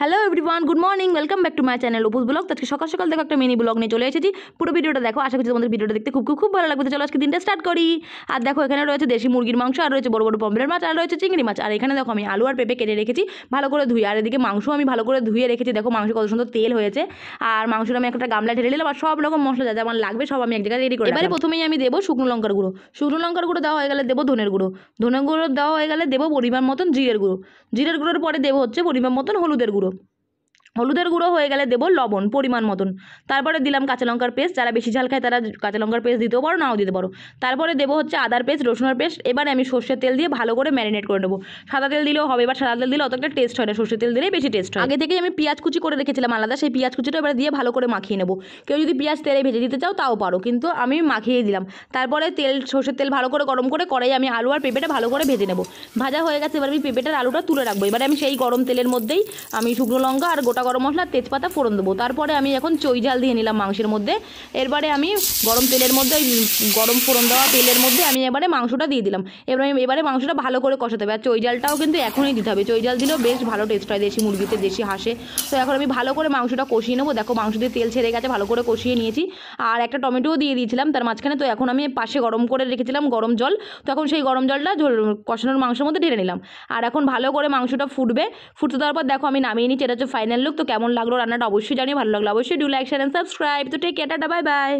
hello everyone good morning welcome back to my channel উপস blog আজকে সকাল সকাল দেখো একটা মিনি ব্লগ নিয়ে চলে এসেছি পুরো ভিডিওটা দেখো আশা করছি তোমাদের ভিডিওটা দেখতে খুব খুব খুব ভালো লাগবে চলো আজকে দিনটা স্টার্ট করি আর দেখো এখানে রয়েছে দেশি মুরগির মাংস আর রয়েছে বড় বড় পম্পের মাছ আর রয়েছে চিংড়ি মাছ আর এখানে দেখো আমি আলু আর পেঁপে কেটে রেখেছি ভালো করে ধুয়ে আর এদিকে মাংস আমি ভালো করে ধুয়ে রেখেছি দেখো মাংস কত সুন্দর তেল হয়েছে আর মাংসটা আমি একটা গামলা ঢেলে নিলাম আর সব রকম মশলা যা আমার লাগবে সব আমি এক জায়গায় রেডি করি এবারে প্রথমেই আমি দেবো শুকনো লঙ্কার গুঁড়ো শুকনো লঙ্কার গুঁড়ো দেওয়া হয়ে গেলে দেবো ধনের গুঁড়ো ধনের গুঁড়ো দেওয়া হয়ে গেলে দেবো পরিমাণ মতন জিরের গুঁড়ো জিরের গুঁড়োর পরে দেবো হচ্ছে পরিমাণ মতন হলুদের গুঁড়ো হলুদের গুঁড়ো হয়ে গেলে দেবো লবণ পরিমাণ মতন তারপরে দিলাম কাঁচা লঙ্কার পেস্ট যারা বেশি ঝাল খায় তারা কাঁচা লঙ্কার পেস্ট দিতেও পারো নাও দিতে পারো তারপরে দেবো হচ্ছে আদার পেস্ট রসুনের পেস্ট এবার আমি সর্ষের তেল দিয়ে ভালো করে ম্যারিনেট করে নেবো সাদা তেল দিলেও হবে এবার সাদা তেল দিলে অতটা টেস্ট হয় না সর্ষের তেল দিলেই বেশি টেস্ট হয় আগে থেকেই আমি পেঁয়াজ কুচি করে রেখেছিলাম আলাদা সেই পেঁয়াজ কুচিটা এবার দিয়ে ভালো করে মাখিয়ে নেবো কেউ যদি পেঁয়াজ তেলে ভেজে দিতে চাও তাও পারো কিন্তু আমি মাখিয়ে দিলাম তারপরে তেল সর্ষের তেল ভালো করে গরম করে কড়াই আমি আলু আর পেঁপেটা ভালো করে ভেজে নেবো ভাজা হয়ে গেছে এবার আমি পেঁপেটার আলুটা তুলে রাখবো এবার আমি সেই গরম তেলের মধ্যেই আমি শুকনো লঙ্কা আর গোটা গরম মশলা তেজপাতা ফোড়ন দেবো তারপরে আমি এখন চই ঝাল দিয়ে নিলাম মাংসের মধ্যে এরপরে আমি গরম তেলের মধ্যে গরম ফোড়ন দেওয়া তেলের মধ্যে আমি এবারে মাংসটা দিয়ে দিলাম এবার আমি এবারে মাংসটা ভালো করে কষাতে হবে আর চই জালটাও কিন্তু এখনই দিতে হবে চই জাল দিলেও বেশ ভালো টেস্ট হয় দেশি মুরগিতে দেশি হাঁসে তো এখন আমি ভালো করে মাংসটা কষিয়ে নেবো দেখো মাংস দিয়ে তেল ছেড়ে গেছে ভালো করে কষিয়ে নিয়েছি আর একটা টমেটোও দিয়ে দিয়েছিলাম তার মাঝখানে তো এখন আমি পাশে গরম করে রেখেছিলাম গরম জল তো এখন সেই গরম জলটা কষানোর মাংসের মধ্যে ঢেলে নিলাম আর এখন ভালো করে মাংসটা ফুটবে ফুটতে দেওয়ার পর দেখো আমি নামিয়ে নিচ্ছি এটা হচ্ছে ফাইনাল লুক তো কেমন লাগলো রান্নাটা অবশ্যই জানিয়ে ভালো লাগলো অবশ্যই do like share and subscribe তো টেক কেটাটা বাই বাই